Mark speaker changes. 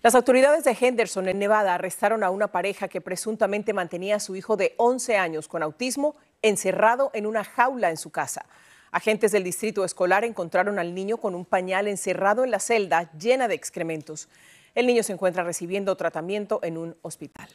Speaker 1: Las autoridades de Henderson, en Nevada, arrestaron a una pareja que presuntamente mantenía a su hijo de 11 años con autismo encerrado en una jaula en su casa. Agentes del distrito escolar encontraron al niño con un pañal encerrado en la celda llena de excrementos. El niño se encuentra recibiendo tratamiento en un hospital.